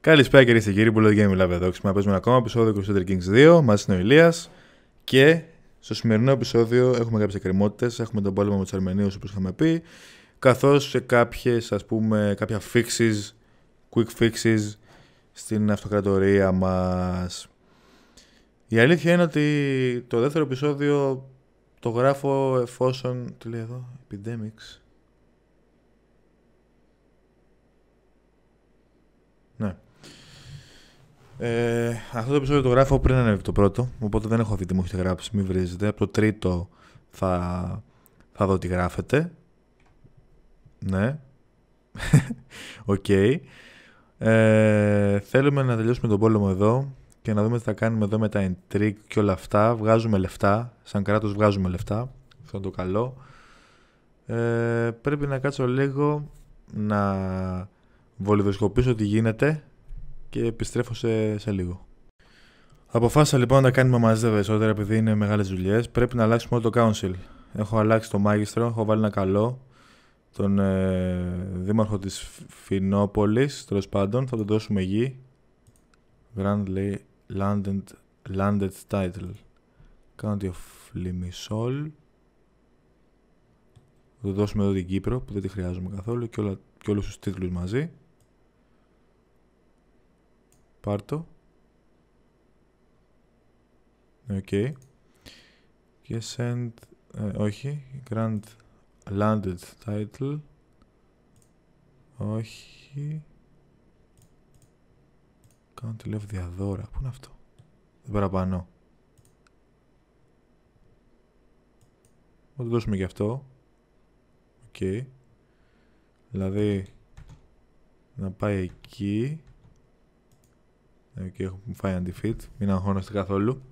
Καλησπέρα κυρίες και κύριοι, που λέει Game Lab εδώ. παίζουμε ακόμα επεισόδιο του Crusader Kings 2. Μαζί είναι ο Ηλίας. Και στο σημερινό επεισόδιο έχουμε κάποιες εκκρεμότητες. Έχουμε τον πόλεμο με τους Αρμενίους, όπως είχαμε πει. Καθώς και κάποιες, ας πούμε, κάποια fixes, quick fixes στην αυτοκρατορία μας. Η αλήθεια είναι ότι το δεύτερο επεισόδιο το γράφω εφόσον. Τι λέει εδώ, Epidemics. Ε, αυτό το επεισόδιο το γράφω πριν ανέβει το πρώτο, οπότε δεν έχω δει τι μου έχετε γράψει, μην βρίζετε. Από το τρίτο θα, θα δω τι γράφετε. Ναι. Οκ. ε, θέλουμε να τελειώσουμε τον πόλεμο εδώ και να δούμε τι θα κάνουμε εδώ με τα intrigue και όλα αυτά. Βγάζουμε λεφτά. Σαν κράτος βγάζουμε λεφτά. Αυτό είναι το καλό. Ε, πρέπει να κάτσω λίγο να βολιδοσκοπήσω τι γίνεται και επιστρέφω σε, λίγο. Αποφάσισα λοιπόν να τα κάνουμε μαζί περισσότερα επειδή είναι μεγάλες δουλειές. Πρέπει να αλλάξουμε όλο το council. Έχω αλλάξει το μάγιστρο, έχω βάλει ένα καλό. Τον ε, δήμαρχο της Φινόπολης, τέλος πάντων, θα τον δώσουμε γη. Grandly Landed, landed Title. County of Limisol. Θα του δώσουμε εδώ την Κύπρο που δεν τη χρειάζομαι καθόλου και, όλα, και όλους τους τίτλους μαζί. Πάρ' ναι, Οκ. Okay. Και send... Ε, όχι. Grand landed title. Όχι. Κάνω τη λέω διαδώρα. Πού είναι αυτό. Δεν παραπάνω. Θα το δώσουμε και αυτό. Οκ. Okay. Δηλαδή, να πάει εκεί και έχω αντιφίτ, μην αγχώνεστε καθόλου.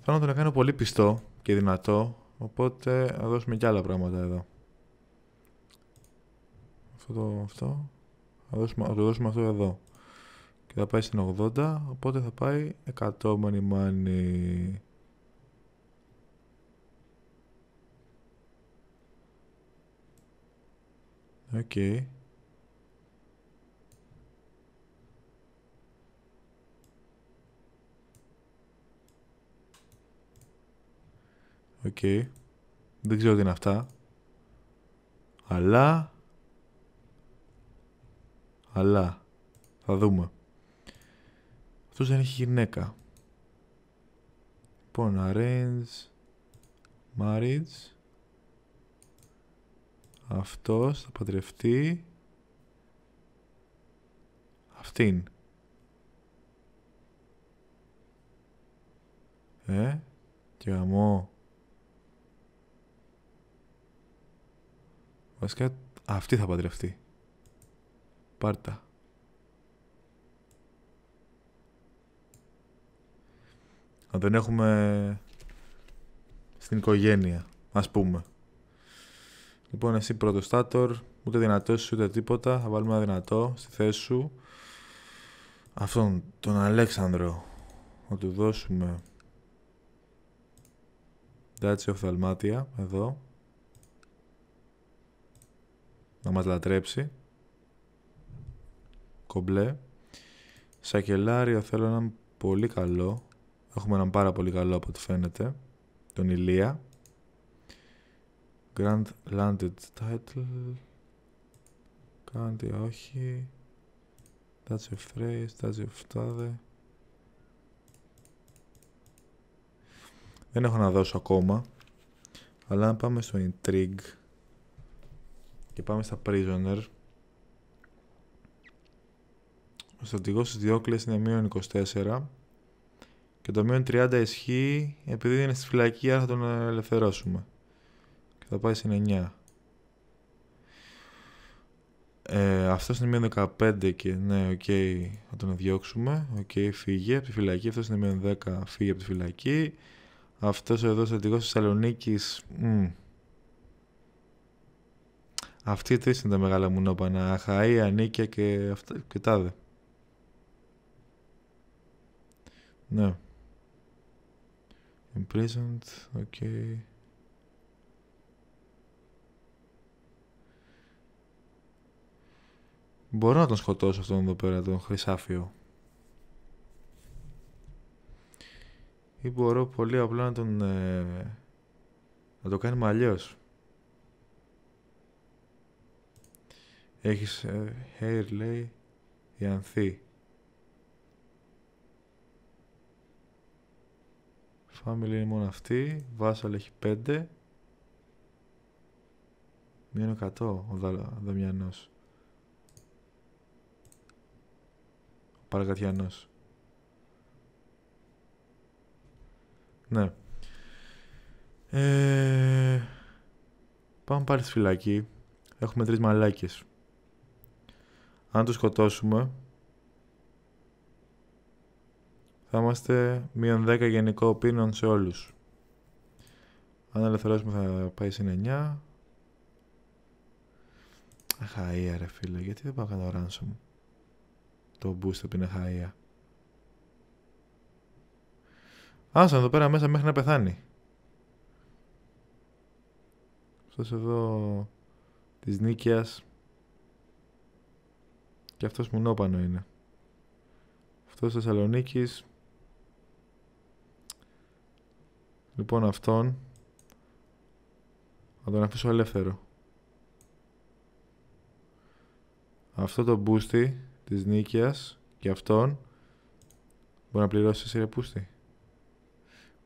Θέλω να τον κάνω πολύ πιστό και δυνατό, οπότε θα δώσουμε και άλλα πράγματα εδώ. Αυτό αυτό, θα, το δώσουμε αυτό εδώ. Και θα πάει στην 80, οπότε θα πάει 100 money money Οκ. Οκ. Δεν ξέρω τι είναι αυτά. Αλλά... Αλλά... Θα δούμε. Αυτός δεν έχει γυναίκα. Λοιπόν, arrange... Marriage. Αυτός θα παντρευτεί... Αυτήν. Ε, και αμώ. Βασικά αυτή θα παντρευτεί. Πάρτα. αν δεν έχουμε στην οικογένεια, ας πούμε. Λοιπόν, εσύ πρωτοστάτορ, ούτε δυνατός ούτε τίποτα. Θα βάλουμε ένα δυνατό στη θέση σου. Αυτόν, τον Αλέξανδρο. Να του δώσουμε... Δάτσι οφθαλμάτια, εδώ μας λατρέψει. Κομπλέ. Σακελάριο θέλω έναν πολύ καλό. Έχουμε έναν πάρα πολύ καλό από ό,τι φαίνεται. Τον Ηλία. Grand Landed Title. Κάντε όχι. That's a phrase, that's a phrase. Δεν έχω να δώσω ακόμα. Αλλά να πάμε στο Intrigue. Και πάμε στα Prisoner. Ο στρατηγός της Διόκλες είναι μείον 24. Και το μείον 30 ισχύει επειδή είναι στη φυλακή, άρα θα τον ελευθερώσουμε. Και θα πάει στην 9. Ε, αυτός είναι μείον 15 και ναι, οκ, okay, θα τον διώξουμε. Οκ, okay, φύγε από τη φυλακή. Αυτός είναι μείον 10, φύγε από τη φυλακή. Αυτός εδώ στρατηγός της Θεσσαλονίκης, αυτοί οι είναι τα μεγάλα μου νόπανα. Ανίκια και, αυτά, και τάδε. Ναι. Imprisoned, οκ. Μπορώ να τον σκοτώσω αυτόν εδώ πέρα, τον χρυσάφιο. Ή μπορώ πολύ απλά να τον... Ε, να το κάνουμε αλλιώς. Έχεις ε, hair, λέει, η ανθή. Family είναι μόνο αυτή. βάσαλ έχει πέντε. Μείνω εκατό ο Δαμιανός. Ο Παρακατιανός. Ναι. Ε, πάμε πάλι στη φυλακή. Έχουμε τρεις μαλάκες. Αν το σκοτώσουμε, θα είμαστε μείον 10 γενικό πίνων σε όλους. Αν ελευθερώσουμε θα πάει στην 9. Αχαία ρε φίλε, γιατί δεν πάω κάνω ransom. Το boost είναι αχαία. Άσαν εδώ πέρα μέσα μέχρι να πεθάνει. Αυτός εδώ της νίκιας και αυτός νόπανο είναι. Αυτός Θεσσαλονίκης. Λοιπόν αυτόν θα τον αφήσω ελεύθερο. Αυτό το μπούστι της Νίκιας και αυτόν μπορεί να πληρώσει εσύ ρε μπούστι.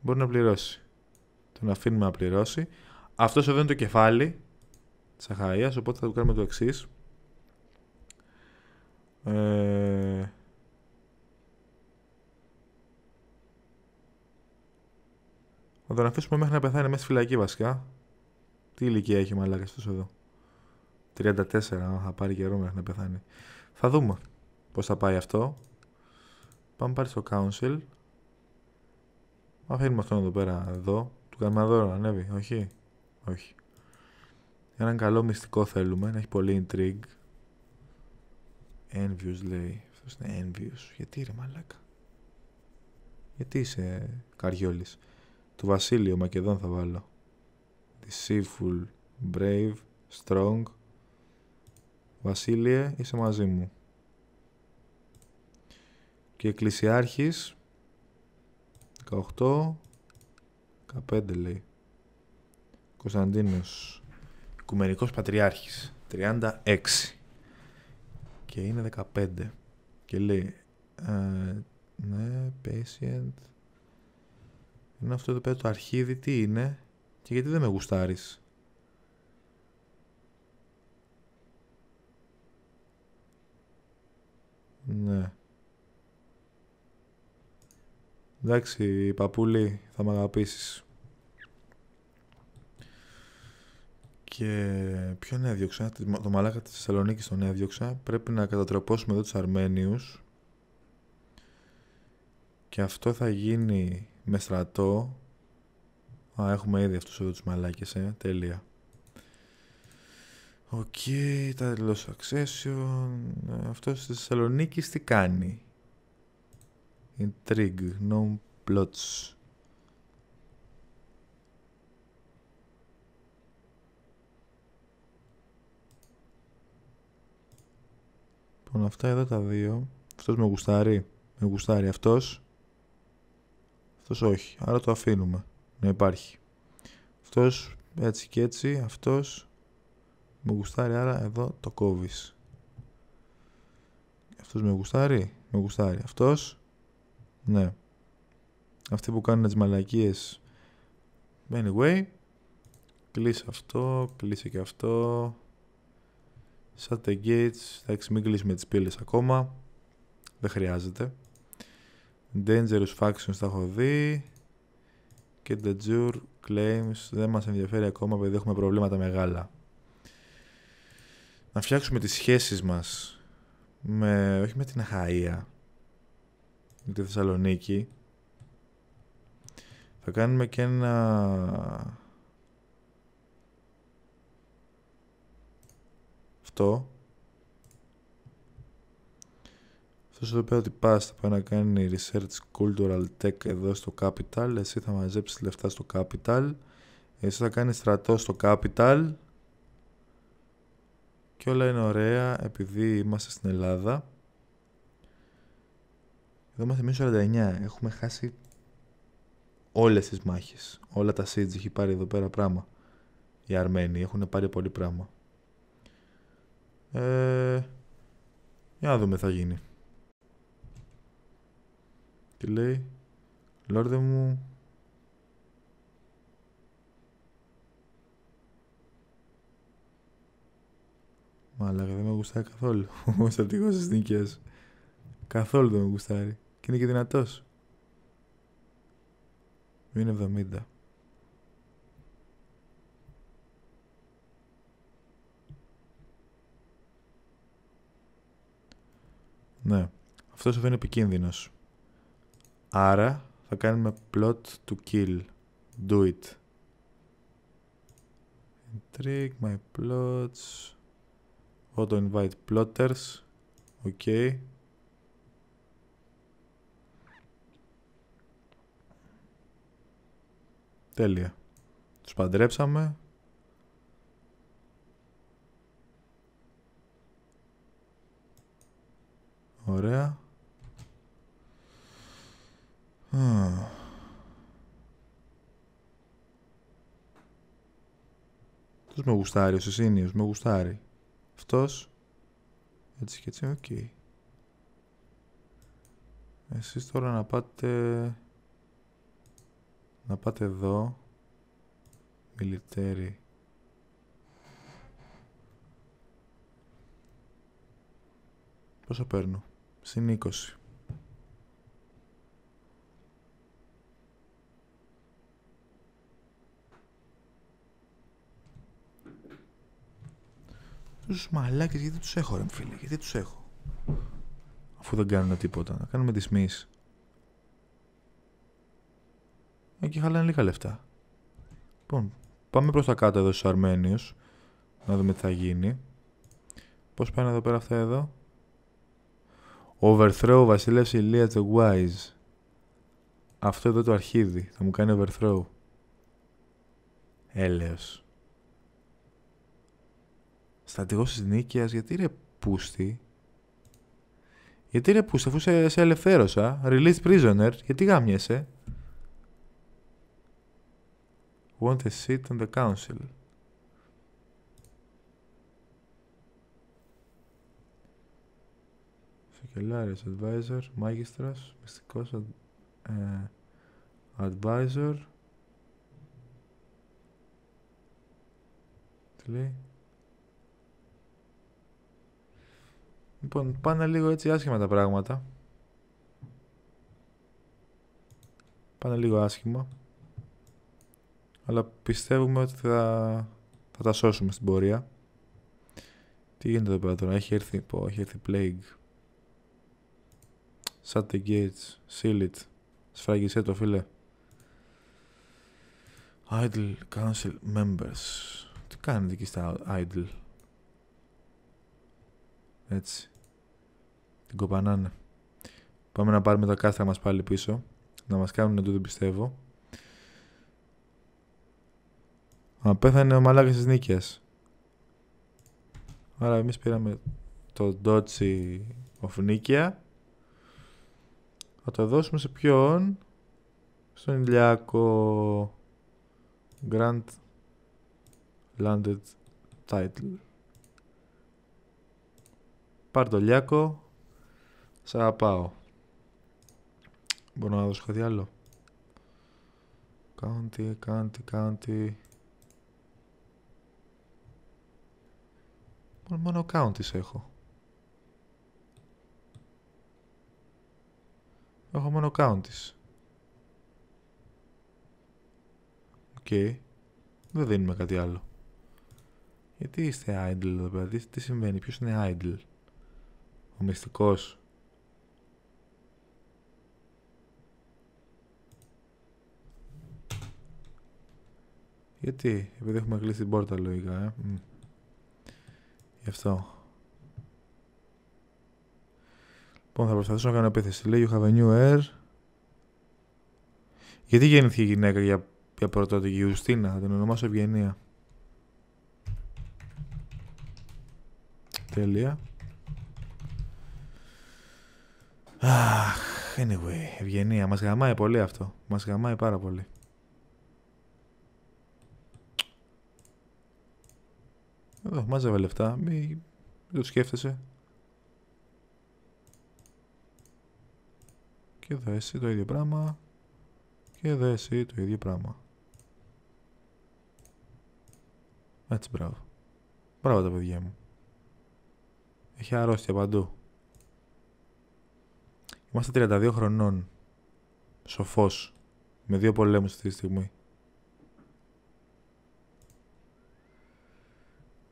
Μπορεί να πληρώσει. Τον αφήνουμε να πληρώσει. Αυτός εδώ είναι το κεφάλι της Αχαΐας, οπότε θα του κάνουμε το εξής. Ε... Θα τον αφήσουμε μέχρι να πεθάνει μέσα στη φυλακή βασικά. Τι ηλικία έχει μαλάκας αυτός εδώ. 34, θα πάρει καιρό μέχρι να πεθάνει. Θα δούμε πώς θα πάει αυτό. Πάμε πάλι στο council. Αφήνουμε αυτόν εδώ πέρα, εδώ. Του κάνουμε να ανέβει, όχι. Όχι. Έναν καλό μυστικό θέλουμε, να έχει πολύ intrigue. Envious λέει. Αυτός είναι envious. Γιατί ρε μαλάκα. Γιατί είσαι καριόλης. Του Βασίλειο Μακεδόν θα βάλω. Deceitful, brave, strong. Βασίλειε, είσαι μαζί μου. Και εκκλησιάρχης 18 15 λέει Κωνσταντίνος Οικουμενικός Πατριάρχης 36 και είναι 15 και λέει ε, ναι, patient είναι αυτό το πέρα το αρχίδι, τι είναι και γιατί δεν με γουστάρεις Ναι. Εντάξει, παπούλι θα με αγαπήσεις. Και ποιον έδιωξα, το μαλάκα της Θεσσαλονίκης τον έδιωξα. Πρέπει να κατατροπώσουμε εδώ τους Αρμένιους. Και αυτό θα γίνει με στρατό. Α, έχουμε ήδη αυτούς εδώ τους μαλάκες, ε. Τέλεια. Οκ, okay, τα accession. Αυτός της Θεσσαλονίκης τι κάνει. Intrigue, no plots. Λοιπόν, αυτά εδώ τα δύο. Αυτός με γουστάρει. Με γουστάρει αυτός. Αυτός όχι. Άρα το αφήνουμε να υπάρχει. Αυτός έτσι και έτσι. Αυτός με γουστάρει. Άρα εδώ το κόβεις. Αυτός με γουστάρει. Με γουστάρει. Αυτός. Ναι. Αυτοί που κάνουν τις μαλακίες. Anyway. Κλείσε αυτό. Κλείσε και αυτό the Gates, εντάξει μην κλείσουμε τις πύλες ακόμα. Δεν χρειάζεται. Dangerous Factions τα έχω δει. Και the Jure Claims δεν μας ενδιαφέρει ακόμα επειδή έχουμε προβλήματα μεγάλα. Να φτιάξουμε τις σχέσεις μας με, όχι με την Αχαΐα, με τη Θεσσαλονίκη. Θα κάνουμε και ένα αυτό. Αυτός εδώ πέρα ότι πας θα πάει να κάνει research cultural tech εδώ στο capital. Εσύ θα μαζέψεις λεφτά στο capital. Εσύ θα κάνεις στρατό στο capital. Και όλα είναι ωραία επειδή είμαστε στην Ελλάδα. Εδώ είμαστε εμείς 49. Έχουμε χάσει όλες τις μάχες. Όλα τα siege έχει πάρει εδώ πέρα πράγμα. Οι Αρμένοι έχουν πάρει πολύ πράγμα. Ε, για να δούμε θα γίνει. Τι λέει. Λόρδε μου. Μαλάκα δεν με γουστάει καθόλου. Ο στρατηγός της νίκης. Καθόλου δεν με γουστάρει. Και είναι και δυνατός. Είναι 70. Ναι. Αυτός σου φαίνεται επικίνδυνος. Άρα θα κάνουμε plot to kill. Do it. Intrigue, my plots. Auto invite plotters. ok Τέλεια. Τους παντρέψαμε. Ωραία. Αυτός με γουστάρει, ο Σεσίνιος, με γουστάρει. Αυτός. Έτσι και έτσι, οκ. Okay. Εσείς τώρα να πάτε... Να πάτε εδώ. Μιλιτέρι. Πόσα παίρνω. Συν 20. Τους μαλάκες γιατί τους έχω ρε φίλε, γιατί τους έχω. Αφού δεν κάνουν τίποτα, να κάνουμε τις μυς. Εκεί χαλάνε λίγα λεφτά. Λοιπόν, πάμε προς τα κάτω εδώ στους Αρμένιους. Να δούμε τι θα γίνει. Πώς πάνε εδώ πέρα αυτά εδώ. Overthrow, η Ηλία the Wise. Αυτό εδώ το αρχίδι θα μου κάνει overthrow. Έλεος. Στατηγός της νίκαιας, γιατί είναι πούστη. Γιατί είναι πούστη, αφού σε, σε ελευθέρωσα. Release prisoner, γιατί γάμιεσαι. Want a seat on the council. Καγκελάριος Advisor, Μάγιστρας, Μυστικός ε, Advisor. Τι λέει. Λοιπόν, πάνε λίγο έτσι άσχημα τα πράγματα. Πάνε λίγο άσχημα. Αλλά πιστεύουμε ότι θα, θα τα σώσουμε στην πορεία. Τι γίνεται εδώ πέρα τώρα, έχει έρθει, πω, έχει έρθει Plague the Gates, seal it. Σφράγισε το φίλε. Idle Council Members. Τι κάνετε εκεί στα Idle. Έτσι. Την κοπανάνε. Πάμε να πάρουμε τα κάστρα μας πάλι πίσω. Να μας κάνουν το δεν πιστεύω. Α, πέθανε ο μαλάκας της νίκης. Άρα εμείς πήραμε το Dodge of Νίκαια θα το δώσουμε σε ποιον. Στον Ηλιάκο. Grand Landed Title. Πάρ' το Ηλιάκο. σ' πάω. Μπορώ να δώσω κάτι άλλο. County, county, county. Μόνο counties έχω. Έχω μόνο counties. Οκ. Δεν δίνουμε κάτι άλλο. Γιατί είστε idle εδώ πέρα, τι συμβαίνει, ποιος είναι idle. Ο μυστικός. Γιατί, επειδή έχουμε κλείσει την πόρτα λογικά, ε. Γι' αυτό. Λοιπόν, θα προσπαθήσω να κάνω επίθεση. Λέει You have a new air. Γιατί γεννήθηκε η γυναίκα για, για πρωτότυπη Ιουστίνα, θα την ονομάσω Ευγενία. Τέλεια. Αχ, anyway, Ευγενία. Μας γαμάει πολύ αυτό. μας γαμάει πάρα πολύ. Εδώ, μάζευε λεφτά. Μη... το σκέφτεσαι. και εδώ εσύ το ίδιο πράγμα και εδώ εσύ το ίδιο πράγμα. Έτσι, μπράβο. Μπράβο τα παιδιά μου. Έχει αρρώστια παντού. Είμαστε 32 χρονών. Σοφός. Με δύο πολέμους αυτή τη στιγμή.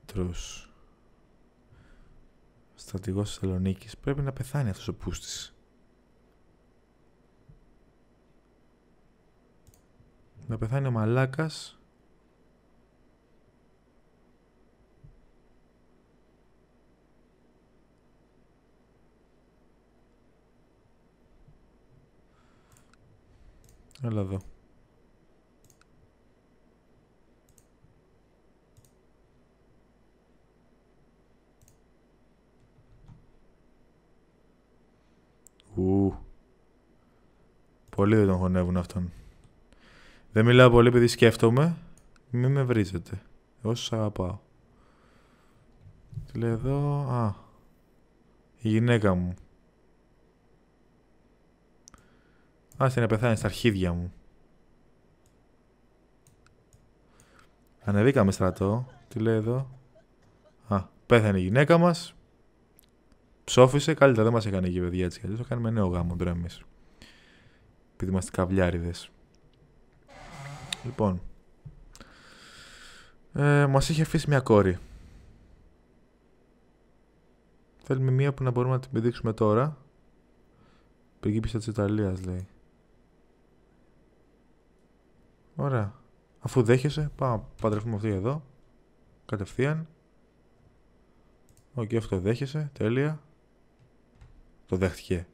Τρους. Στρατηγός Θεσσαλονίκης. Πρέπει να πεθάνει αυτός ο πούστης. Να πεθάνει ο μαλάκας. Έλα εδώ. Ου. Πολλοί δεν τον χωνεύουν αυτόν. Δεν μιλάω πολύ επειδή σκέφτομαι. Μην με βρίζετε. Όσους αγαπάω. Τι λέει εδώ... Α. Η γυναίκα μου. Άστε να πεθάνει στα αρχίδια μου. Ανεβήκαμε στρατό. Τι λέει εδώ. Α, πέθανε η γυναίκα μας. Ψόφισε. Καλύτερα δεν μας έκανε εκεί παιδιά έτσι. Θα κάνουμε νέο γάμο τώρα εμείς. Επειδή είμαστε καβλιάριδες. Λοιπόν. Ε, μας είχε αφήσει μια κόρη. Θέλουμε μία που να μπορούμε να την πηδήξουμε τώρα. Πριγκίπισσα της Ιταλίας λέει. Ωραία. Αφού δέχεσαι, πάμε παντρευτούμε αυτή εδώ. Κατευθείαν. Οκ, αυτό δέχεσαι. Τέλεια. Το δέχτηκε.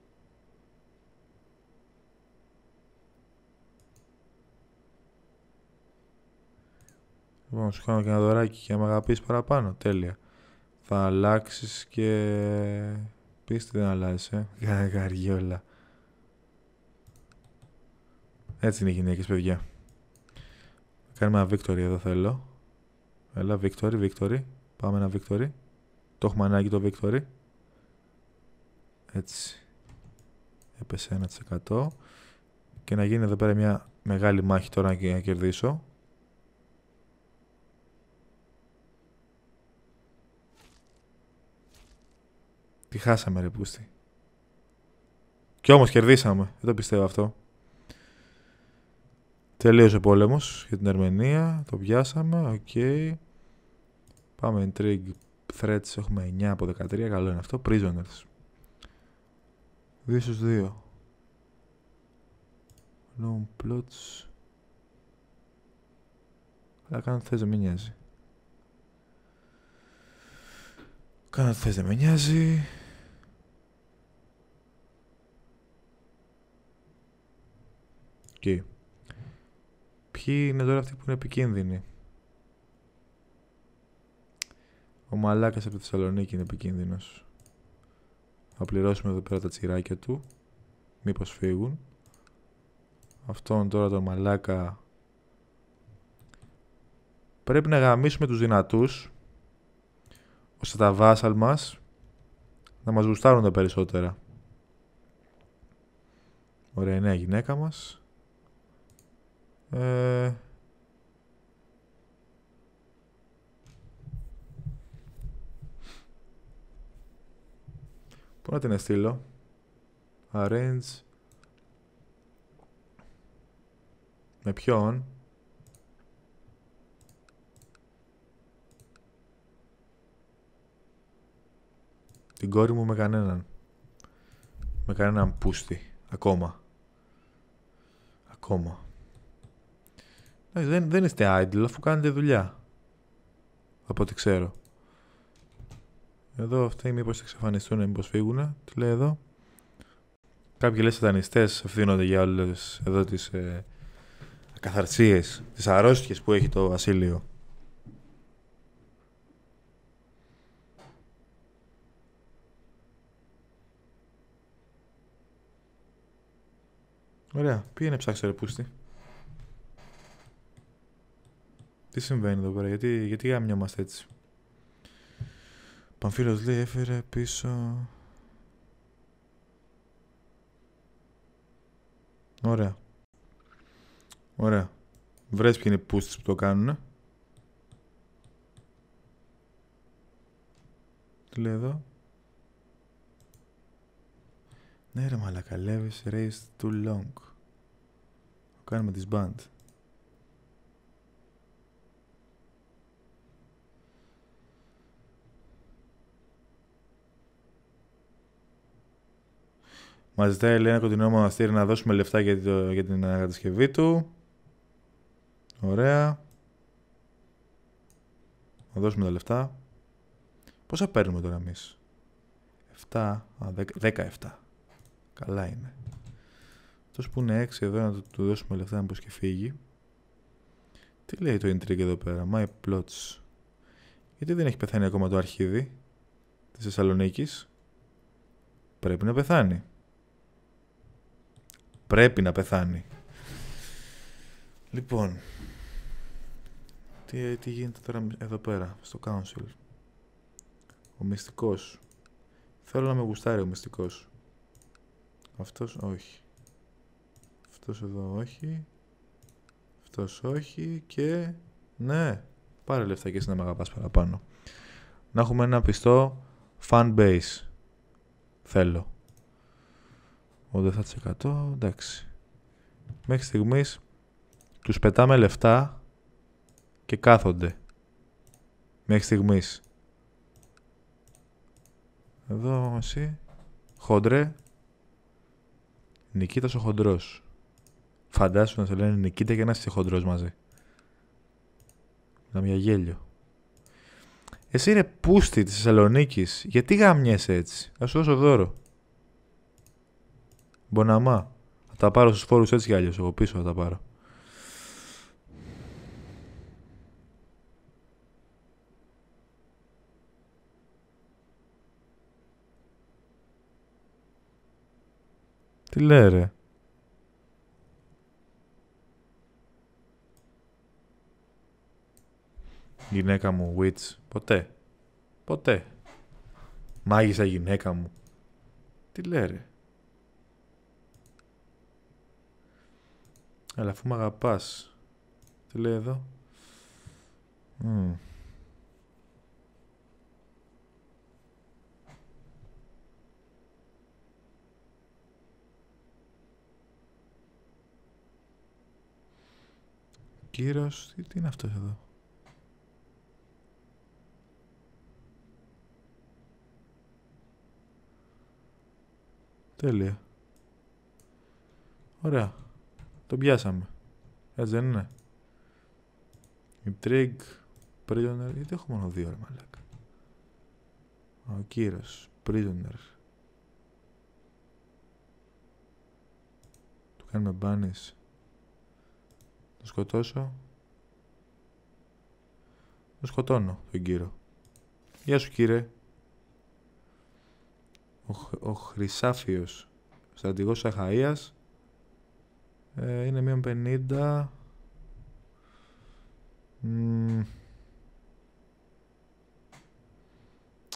Λοιπόν, σου κάνω και ένα δωράκι και με παραπάνω. Τέλεια. Θα αλλάξεις και. Πίστη δεν αλλάζεις, ε. Γαργιόλα. Έτσι είναι οι γυναίκες, παιδιά. Κάνουμε ένα victory εδώ θέλω. Έλα, victory, victory. Πάμε ένα victory. Το έχουμε ανάγκη το victory. Έτσι. Έπεσε 1%. Και να γίνει εδώ πέρα μια μεγάλη μάχη τώρα να κερδίσω. Τη χάσαμε ρε πούστη. Κι όμως κερδίσαμε. Δεν το πιστεύω αυτό. Τελείωσε ο πόλεμος για την Αρμενία. Το πιάσαμε. Οκ. Okay. Πάμε intrigue threats. Έχουμε 9 από 13. Καλό είναι αυτό. Prisoners. 2 στους 2. Long plots. Αλλά κάνω θες δεν με νοιάζει. Κάνω θες δεν με νοιάζει. Ποιοι είναι τώρα αυτοί που είναι επικίνδυνοι. Ο μαλάκας από τη Θεσσαλονίκη είναι επικίνδυνος Θα πληρώσουμε εδώ πέρα τα τσιράκια του. Μήπως φύγουν. Αυτόν τώρα Το μαλάκα. Πρέπει να γαμίσουμε τους δυνατούς ώστε τα βάσαλ μας να μας γουστάρουν τα περισσότερα. Ωραία, γυναίκα μας. Ε, Πού να την στείλω. Arrange. Με ποιον. Την κόρη μου με κανέναν. Με κανέναν πούστη. Ακόμα. Ακόμα. Δεν, δεν είστε idle αφού κάνετε δουλειά. Από ό,τι ξέρω. Εδώ αυτοί μήπως εξαφανιστούν, μήπως φύγουν. Τι λέει εδώ. Κάποιοι λες σατανιστές ευθύνονται για όλες εδώ τις ε, ακαθαρσίες, τις αρρώστιες που έχει το βασίλειο. Ωραία, πήγαινε ψάξε ρε πούστη. Τι συμβαίνει εδώ πέρα, γιατί, γιατί γαμιόμαστε έτσι. Παμφύλος λέει έφερε πίσω... Ωραία. Ωραία. Βρες ποιοι είναι οι πούστες που το κάνουνε. Τι λέει εδώ. Ναι ρε μαλακαλεύεις, race too long. Κάνουμε τις band. Μας ζητάει λέει, ένα κοντινό μοναστήρι να δώσουμε λεφτά για, το, για την ανακατασκευή του. Ωραία. Να δώσουμε τα λεφτά. Πόσα παίρνουμε τώρα εμείς. 7. Α, 10, 17. Καλά είναι. Αυτός που είναι 6 εδώ να του δώσουμε λεφτά να πω και φύγει. Τι λέει το intrigue εδώ πέρα. My plots. Γιατί δεν έχει πεθάνει ακόμα το αρχίδι της Θεσσαλονίκης. Πρέπει να πεθάνει. Πρέπει να πεθάνει. Λοιπόν. Τι, τι γίνεται τώρα εδώ πέρα, στο council. Ο μυστικός. Θέλω να με γουστάρει ο μυστικός. Αυτός όχι. Αυτός εδώ όχι. Αυτός όχι και... Ναι. Πάρε λεφτά και εσύ να με αγαπάς παραπάνω. Να έχουμε ένα πιστό fan base. Θέλω. 87% εντάξει. Μέχρι στιγμής τους πετάμε λεφτά και κάθονται. Μέχρι στιγμής. Εδώ εσύ. Χόντρε. Νικήτας ο χοντρός. Φαντάσου να σε λένε Νικήτα και να είσαι χοντρός μαζί. Να μια γέλιο. Εσύ είναι πούστη της Θεσσαλονίκης, γιατί γαμιέσαι έτσι. Θα σου δώσω δώρο. Μποναμά. Θα τα πάρω στους φόρους έτσι κι αλλιώς. Εγώ πίσω θα τα πάρω. Τι λέει ρε. Γυναίκα μου, witch. Ποτέ. Ποτέ. Μάγισσα γυναίκα μου. Τι λέει ρε. Αλλά αφού με αγαπάς. Τι λέει εδώ. Mm. Κύρος, τι, τι είναι αυτός εδώ. Τέλεια. Ωραία. Τον πιάσαμε. Έτσι δεν είναι. Η Prisoner. Γιατί έχω μόνο δύο ρε μαλάκα. Ο Κύρος. Prisoner. Του κάνουμε μπάνις. Το σκοτώσω. Τον σκοτώνω τον κύριο. Γεια σου κύριε. Ο, ο Χρυσάφιος. Στρατηγός Αχαΐας. Ε, είναι μείον 50.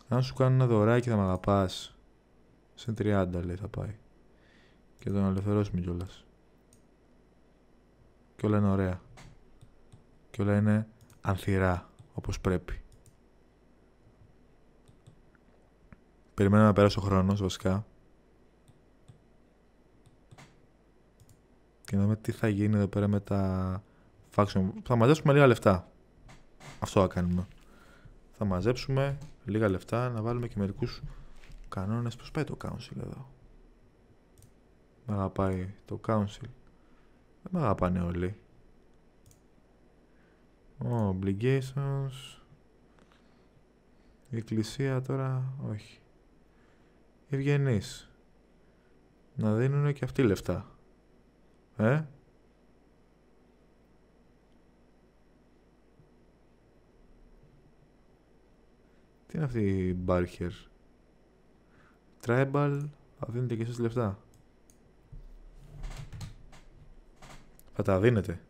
Αν σου κάνω ένα δωράκι θα με αγαπάς. Σε 30 λέει θα πάει. Και τον ελευθερώσουμε κιόλας. Και όλα είναι ωραία. Και όλα είναι ανθυρά, όπως πρέπει. Περιμένω να περάσω ο χρόνος βασικά. και να δούμε τι θα γίνει εδώ πέρα με τα faction. Θα μαζέψουμε λίγα λεφτά. Αυτό θα κάνουμε. Θα μαζέψουμε λίγα λεφτά να βάλουμε και μερικούς κανόνες. Πώς πάει το council εδώ. Με αγαπάει το council. Δεν με αγαπάνε όλοι. obligations. Η εκκλησία τώρα όχι. Ευγενείς. Να δίνουν και αυτοί λεφτά. Ε? Τι είναι αυτή η μπάρχερ. Tribal, δίνετε και εσείς λεφτά. Θα τα δίνετε.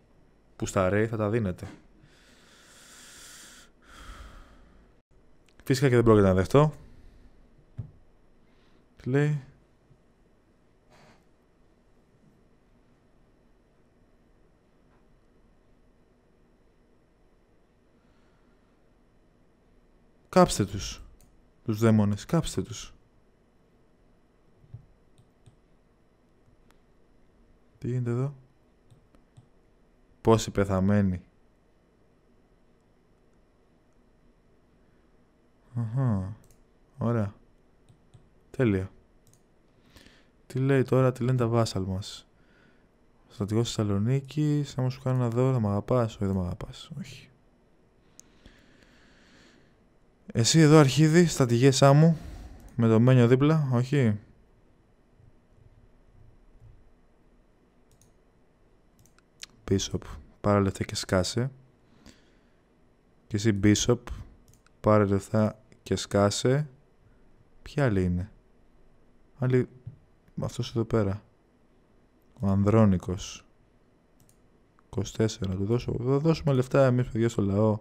Που στα Ray θα τα δίνετε. Φυσικά και δεν πρόκειται να δεχτώ. Τι λέει. Κάψτε τους. Τους δαίμονες. Κάψτε τους. Τι γίνεται εδώ. Πόσοι πεθαμένοι. Αχα. Ωραία. Τέλεια. Τι λέει τώρα, τι λένε τα βάσαλ μας. Στρατηγός Θεσσαλονίκη, θα μου σου κάνω ένα δώρο, θα μ' αγαπάς. Όχι, δεν μ' αγαπάς. Όχι. Εσύ εδώ αρχίδι, στα μου, με το μένιο δίπλα, όχι. Bishop, πάρε λεφτά και σκάσε. Και εσύ Bishop, πάρε λεφτά και σκάσε. Ποια άλλη είναι. Άλλη, αυτός εδώ πέρα. Ο Ανδρώνικος. 24, θα του δώσω. Θα δώσουμε λεφτά εμείς παιδιά στο λαό.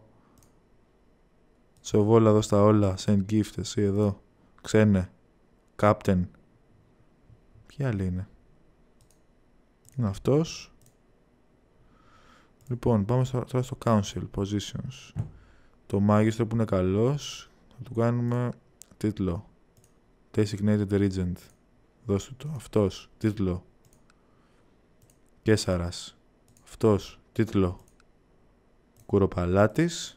Σοβόλα εδώ στα όλα. Σεντ gift, εσύ εδώ. Ξένε. Κάπτεν. Ποια άλλη είναι. Είναι αυτός. Λοιπόν, πάμε στο, τώρα στο Council Positions. Το μάγιστο που είναι καλός. Θα του κάνουμε τίτλο. Designated Regent. Δώστε το. Αυτός. Τίτλο. Κέσαρας. Αυτός. Τίτλο. Κουροπαλάτης.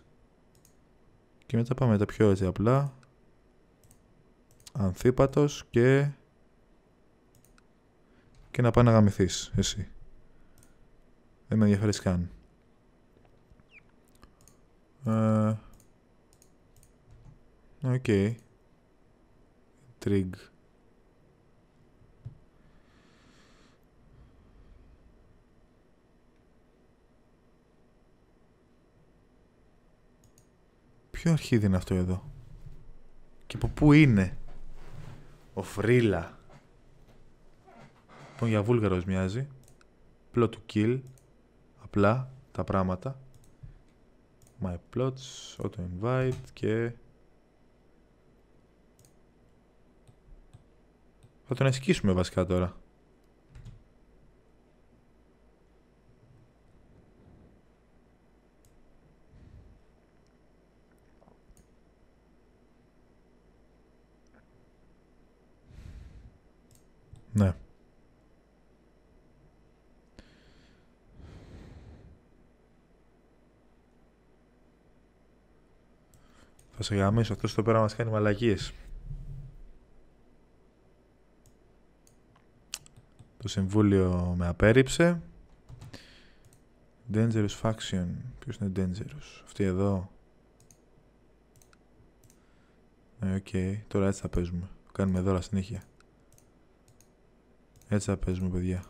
Και μετά πάμε τα πιο έτσι απλά. Ανθίπατος και... Και να πάει να γαμηθείς εσύ. Δεν με ενδιαφέρεις καν. Ε, οκ. Ε... Okay. Ποιο αρχίδι είναι αυτό εδώ. Και από πού είναι. Ο Φρίλα. Λοιπόν, για βούλγαρος μοιάζει. Plot to kill. Απλά τα πράγματα. My plots, auto invite και... Θα τον ασκήσουμε βασικά τώρα. σε γαμίσω. αυτός εδώ πέρα μας κάνει μαλακίες. Το συμβούλιο με απέρριψε. Dangerous Faction. Ποιος είναι Dangerous. Αυτή εδώ. Ναι, οκ. Okay. Τώρα έτσι θα παίζουμε. Το κάνουμε δώρα συνέχεια. Έτσι θα παίζουμε, παιδιά.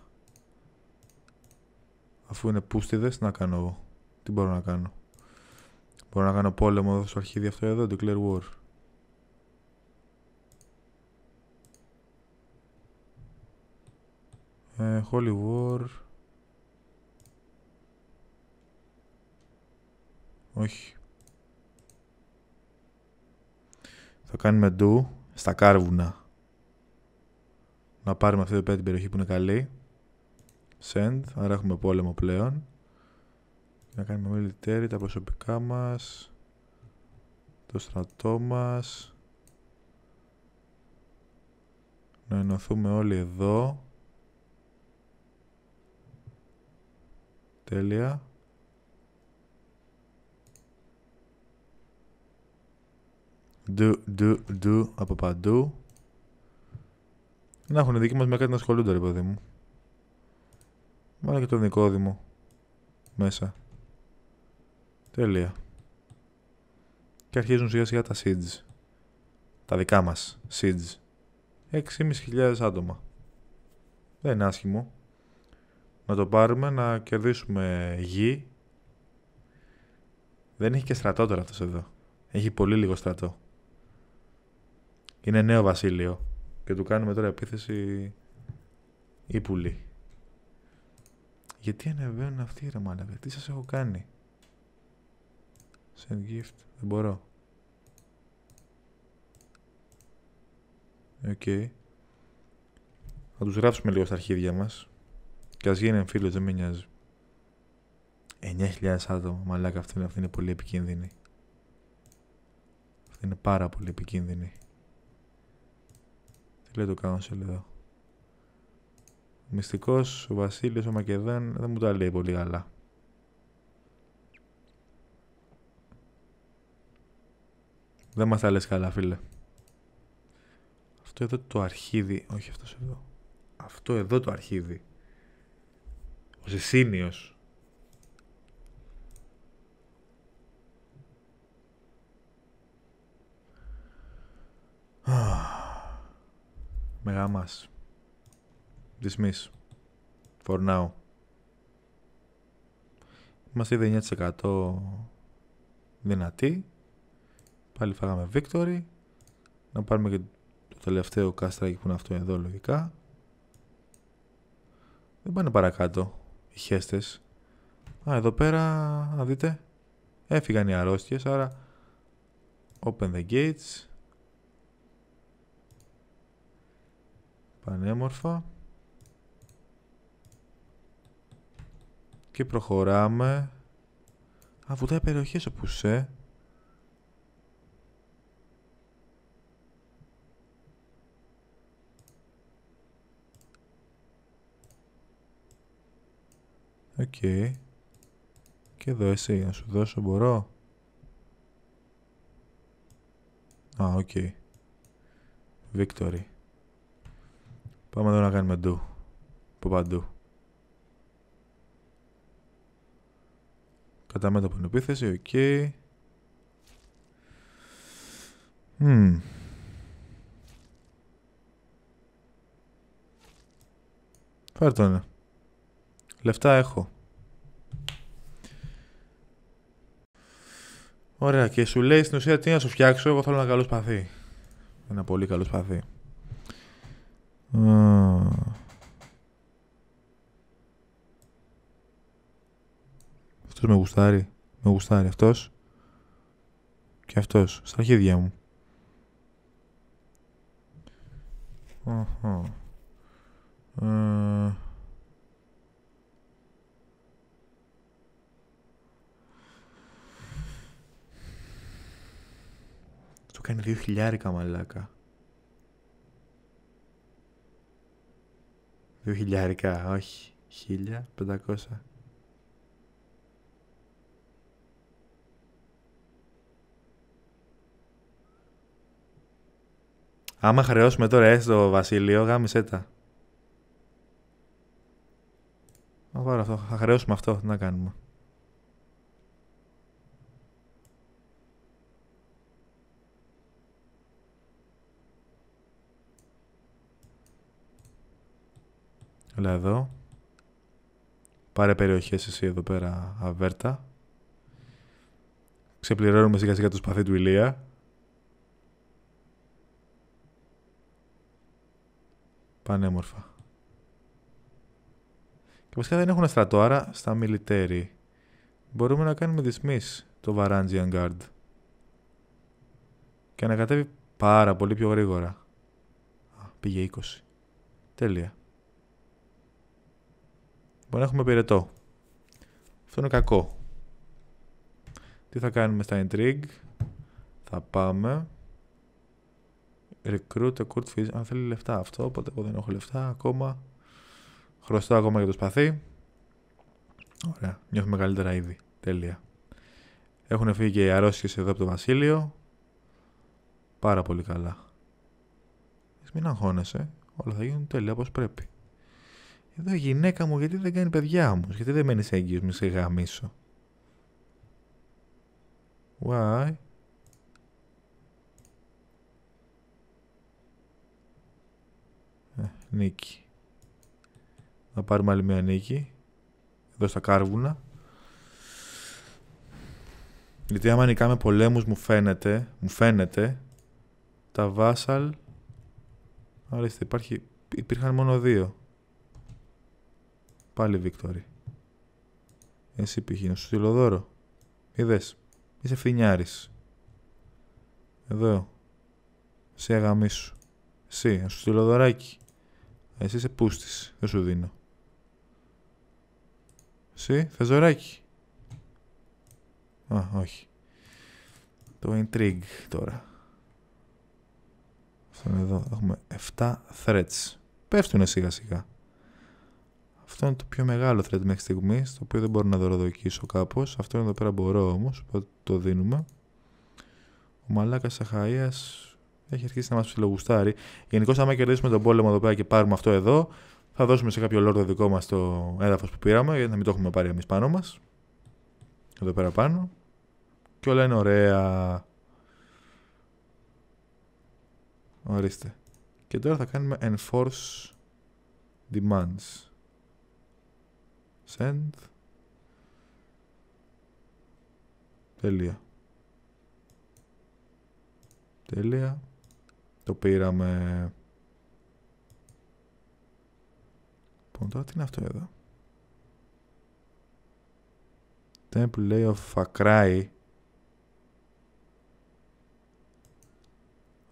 Αφού είναι πούστιδες, να κάνω εγώ. Τι μπορώ να κάνω. Μπορώ να κάνω πόλεμο εδώ στο αρχίδι αυτό εδώ, declare war. Ε, Holy War. Όχι. Θα κάνουμε do στα κάρβουνα. Να πάρουμε αυτή εδώ την περιοχή που είναι καλή. Send, άρα έχουμε πόλεμο πλέον να κάνουμε military, τα προσωπικά μας, το στρατό μας. Να ενωθούμε όλοι εδώ. Τέλεια. Ντου, ντου, ντου, από παντού. Να έχουν δική μας με κάτι να ασχολούνται, ρε παιδί μου. Μάλλον και το δικό μου μέσα. Τέλεια. Και αρχίζουν σιγά σιγά τα seeds. Τα δικά μας seeds. 6.500 άτομα. Δεν είναι άσχημο. Να το πάρουμε να κερδίσουμε γη. Δεν έχει και στρατό τώρα αυτός εδώ. Έχει πολύ λίγο στρατό. Είναι νέο βασίλειο. Και του κάνουμε τώρα επίθεση ή πουλή. Γιατί ανεβαίνουν αυτοί οι ρε τι σας έχω κάνει. Send gift. Δεν μπορώ. Οκ. Okay. Θα τους γράψουμε λίγο στα αρχίδια μας. Και ας γίνει φίλος, δεν με νοιάζει. 9.000 άτομα, μαλάκα, αυτή, αυτή είναι πολύ επικίνδυνη. Αυτή είναι πάρα πολύ επικίνδυνη. Τι λέει το council εδώ. μυστικός, ο Βασίλειος, ο Μακεδάν, δεν μου τα λέει πολύ καλά. Δεν μας τα λες καλά, φίλε. Αυτό εδώ το αρχίδι... Όχι, αυτός εδώ. Αυτό εδώ το αρχίδι. Ο Σισίνιος. Μεγάμας. Dismiss. For now. Είμαστε ήδη 9% δυνατοί. Πάλι φάγαμε victory. Να πάρουμε και το τελευταίο καστράκι που είναι αυτό εδώ λογικά. Δεν πάνε παρακάτω οι χέστες. Α, εδώ πέρα, να δείτε, έφυγαν οι αρρώστιες, άρα open the gates. Πανέμορφα. Και προχωράμε. Α, βουτάει περιοχές όπου σε. Οκ. Okay. Και εδώ εσύ, να σου δώσω μπορώ. Α, οκ. Okay. Victory. Πάμε εδώ να κάνουμε ντου. Που παντού. Κατά μέτωπο είναι επίθεση, οκ. Okay. Λεφτά έχω. Ωραία, και σου λέει στην ουσία τι να σου φτιάξω. Εγώ θέλω ένα καλό σπαθί. Ένα πολύ καλό σπαθί. Mm. Αυτός με γουστάρει. Με γουστάρει αυτός. Και αυτός. Στα αρχίδια μου. Uh-huh. uh huh κάνει δύο χιλιάρικα μαλάκα. Δύο χιλιάρικα, όχι. Χίλια, πεντακόσα. Άμα χρεώσουμε τώρα έστω ε, βασίλειο, γάμισέ τα. Να πάρω αυτό. Θα χρεώσουμε αυτό. Τι να κάνουμε. Έλα εδώ. Πάρε περιοχές εσύ εδώ πέρα, αβέρτα. Ξεπληρώνουμε σιγά σιγά το σπαθί του Ηλία. Πανέμορφα. Και βασικά δεν έχουν στρατό, άρα στα μιλιτέρι. Μπορούμε να κάνουμε δυσμής το Varangian Guard. Και ανακατεύει πάρα πολύ πιο γρήγορα. Α, πήγε 20. Τέλεια. Μπορεί να έχουμε πυρετό. Αυτό είναι κακό. Τι θα κάνουμε στα intrigue. Θα πάμε. Recruit a court Αν θέλει λεφτά αυτό, οπότε δεν έχω λεφτά ακόμα. χρωστά ακόμα για το σπαθί. Ωραία. Νιώθουμε καλύτερα ήδη. Τέλεια. Έχουν φύγει και οι αρρώσεις εδώ από το βασίλειο. Πάρα πολύ καλά. Μην αγχώνεσαι. Όλα θα γίνουν τέλεια όπως πρέπει. Εδώ η γυναίκα μου γιατί δεν κάνει παιδιά μου, γιατί δεν μένει έγκυος μη σε γαμίσο. Why? Ε, νίκη. Να πάρουμε άλλη μια νίκη. Εδώ στα κάρβουνα. Γιατί άμα νικάμε πολέμους μου φαίνεται, μου φαίνεται, τα Βάσαλ, ορίστε, υπάρχει, υπήρχαν μόνο δύο. Πάλι Βίκτορη. Εσύ π.χ. να σου στείλω δώρο. Είδες. Είσαι φινιάρης. Εδώ. Εσύ αγαμί σου. Εσύ, να σου στείλω δωράκι. Εσύ είσαι πούστης. Δεν σου δίνω. Εσύ, θες δωράκι. Α, όχι. Το intrigue τώρα. Αυτό είναι εδώ. Έχουμε 7 threads. Πέφτουνε σιγά σιγά. Αυτό είναι το πιο μεγάλο thread μέχρι στιγμής, το οποίο δεν μπορώ να δωροδοκίσω κάπως. Αυτό είναι εδώ πέρα μπορώ όμως, οπότε το δίνουμε. Ο Μαλάκας Αχαία έχει αρχίσει να μας ψιλογουστάρει. Γενικώς, άμα κερδίσουμε τον πόλεμο εδώ πέρα και πάρουμε αυτό εδώ, θα δώσουμε σε κάποιο λόρδο δικό μας το έδαφος που πήραμε, γιατί να μην το έχουμε πάρει εμείς πάνω μας. Εδώ πέρα πάνω. Και όλα είναι ωραία. Ορίστε. Και τώρα θα κάνουμε enforce demands send Τελεία. Τελεία. Το πήραμε. Λοιπόν, τι είναι αυτό εδώ. Temple λέει of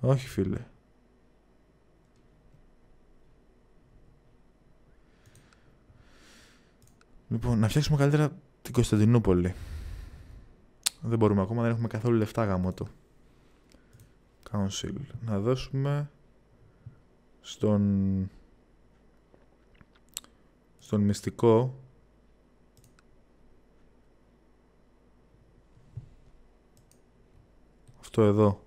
Όχι φίλε. Λοιπόν, να φτιάξουμε καλύτερα την Κωνσταντινούπολη. Δεν μπορούμε ακόμα, δεν έχουμε καθόλου λεφτά γάμο του. Council. Να δώσουμε στον στον μυστικό αυτό εδώ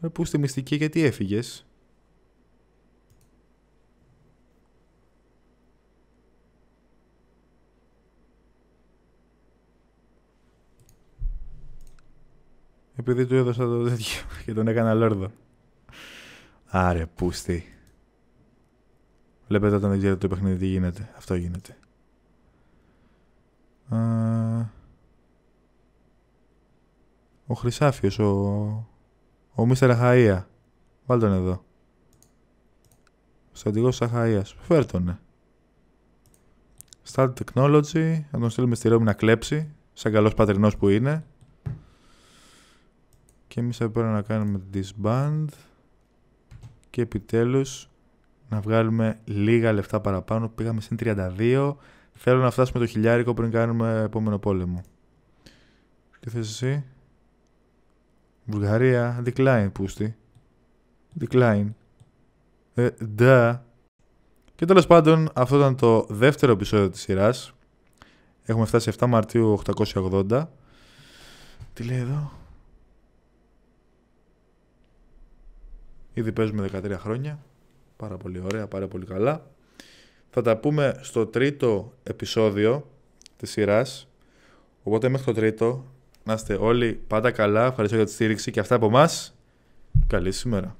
ε, πού στη μυστική γιατί έφυγες επειδή του έδωσα το τέτοιο και τον έκανα λόρδο. Άρε, πούστη. Βλέπετε όταν δεν ξέρετε το παιχνίδι τι γίνεται. Αυτό γίνεται. Α... Ο Χρυσάφιος, ο... Ο Μίστερ Αχαΐα. Βάλ τον εδώ. στρατηγός της Αχαΐας. Φέρ τον, ναι. Start Technology. Θα τον στείλουμε στη Ρώμη να κλέψει. Σαν καλός πατρινός που είναι και εμείς θα πρέπει να κάνουμε disband και επιτέλους να βγάλουμε λίγα λεφτά παραπάνω. Πήγαμε στην 32. Θέλω να φτάσουμε το χιλιάρικο πριν κάνουμε επόμενο πόλεμο. Τι θες εσύ? Βουλγαρία, decline πούστη. Decline. Ε, Και τέλος πάντων αυτό ήταν το δεύτερο επεισόδιο της σειράς. Έχουμε φτάσει 7 Μαρτίου 880. Τι λέει εδώ? Ήδη παίζουμε 13 χρόνια. Πάρα πολύ ωραία, πάρα πολύ καλά. Θα τα πούμε στο τρίτο επεισόδιο της σειράς. Οπότε μέχρι το τρίτο να είστε όλοι πάντα καλά. Ευχαριστώ για τη στήριξη και αυτά από εμάς. Καλή σήμερα.